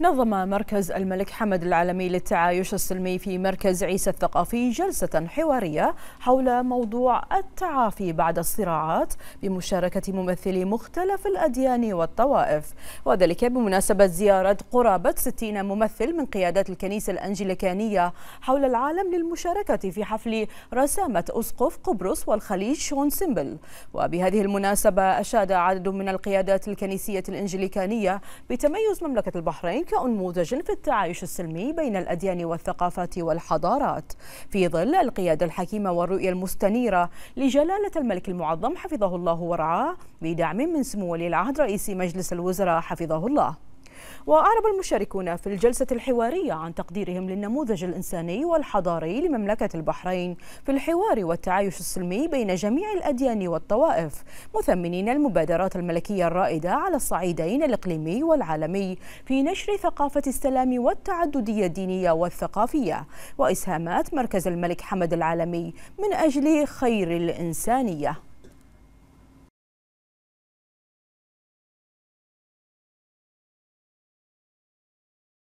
نظم مركز الملك حمد العالمي للتعايش السلمي في مركز عيسى الثقافي جلسة حوارية حول موضوع التعافي بعد الصراعات بمشاركة ممثلي مختلف الأديان والطوائف وذلك بمناسبة زيارة قرابة 60 ممثل من قيادات الكنيسة الأنجليكانية حول العالم للمشاركة في حفل رسامة أسقف قبرص والخليج شون سيمبل وبهذه المناسبة أشاد عدد من القيادات الكنيسية الأنجليكانية بتميز مملكة البحرين ذلك أنموذج في التعايش السلمي بين الأديان والثقافات والحضارات في ظل القيادة الحكيمة والرؤية المستنيرة لجلالة الملك المعظم حفظه الله ورعاه بدعم من سمو ولي العهد رئيس مجلس الوزراء حفظه الله وأعرب المشاركون في الجلسة الحوارية عن تقديرهم للنموذج الإنساني والحضاري لمملكة البحرين في الحوار والتعايش السلمي بين جميع الأديان والطوائف مثمنين المبادرات الملكية الرائدة على الصعيدين الإقليمي والعالمي في نشر ثقافة السلام والتعددية الدينية والثقافية وإسهامات مركز الملك حمد العالمي من أجل خير الإنسانية